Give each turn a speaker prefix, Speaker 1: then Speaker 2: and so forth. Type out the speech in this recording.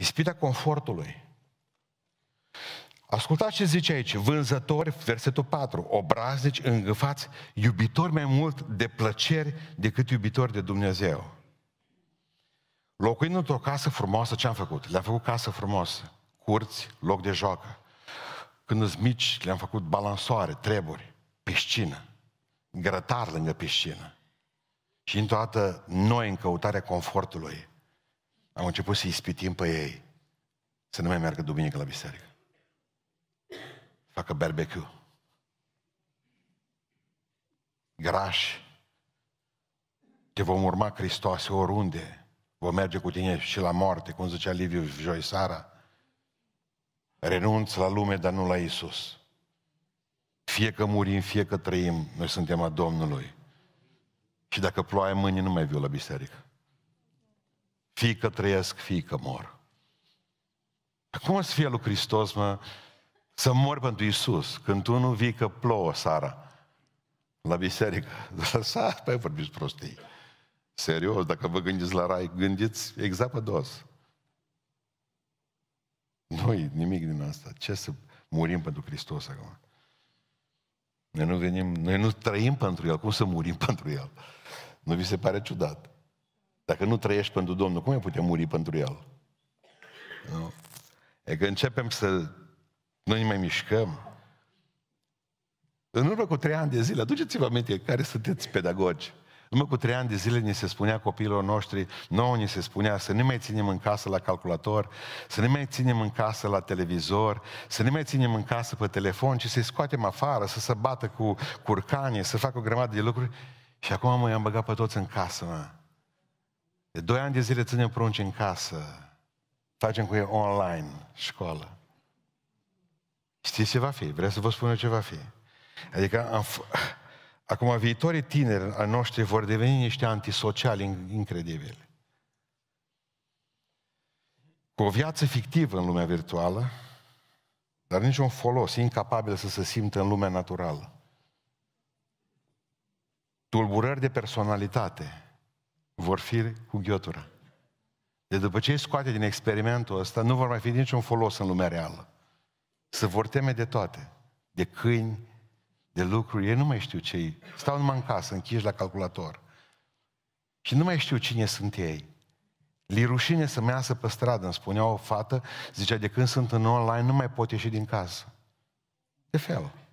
Speaker 1: Ispita confortului. Ascultați ce zice aici, vânzători, versetul 4, obraznici, deci îngăfați, iubitori mai mult de plăceri decât iubitori de Dumnezeu. Locuind într-o casă frumoasă, ce am făcut? Le-am făcut casă frumoasă, curți, loc de joacă. Când sunt mici, le-am făcut balansoare, treburi, piscină, grătar lângă piscină. Și întotdeauna noi în căutarea confortului am început să i spitim pe ei să nu mai meargă duminică la biserică. Facă barbecue. Graș. Te vom urma, Hristoase, oriunde. Vom merge cu tine și la moarte, cum zicea Liviu joi Renunț la lume, dar nu la Isus. Fie că murim, fie că trăim, noi suntem a Domnului. Și dacă ploaie mâine, nu mai viu la biserică. Fie că trăiesc, fie că mor. Cum o să fie lui Hristos, mă, să mor pentru Isus, când tu nu vii că plouă sara la biserică? să păi vorbiți prostii. Serios, dacă vă gândiți la rai, gândiți exact pe dos. Nu e nimic din asta. Ce să murim pentru Hristos acum? Noi nu, venim, noi nu trăim pentru El, cum să murim pentru El? Nu vi se pare ciudat? Dacă nu trăiești pentru Domnul, cum ai putea muri pentru El? Nu? E că începem să nu ne mai mișcăm. În urmă cu trei ani de zile, aduceți-vă aminte care sunteți pedagogi. În urmă cu trei ani de zile ni se spunea copiilor noștri, nouă ni se spunea să nu mai ținem în casă la calculator, să nu mai ținem în casă la televizor, să nu mai ținem în casă pe telefon, ci să-i scoatem afară, să se bată cu curcane, să facă o grămadă de lucruri. Și acum mă i-am băgat pe toți în casă, mă. De doi ani de zile ținem prunci în casă. Facem cu ei online școală. Știți ce va fi? Vreau să vă spun eu ce va fi. Adică am f- acum viitorii tineri a noștri vor deveni niște antisociali incredibili. Cu o viață fictivă în lumea virtuală, dar niciun folos, incapabil să se simtă în lumea naturală. Tulburări de personalitate, vor fi cu ghiotura. De după ce îi scoate din experimentul ăsta, nu vor mai fi niciun folos în lumea reală. Să vor teme de toate. De câini, de lucruri, ei nu mai știu ce -i. Stau numai în casă, închiși la calculator. Și nu mai știu cine sunt ei. Li rușine să measă pe stradă, îmi spunea o fată, zicea, de când sunt în online, nu mai pot ieși din casă. De fel.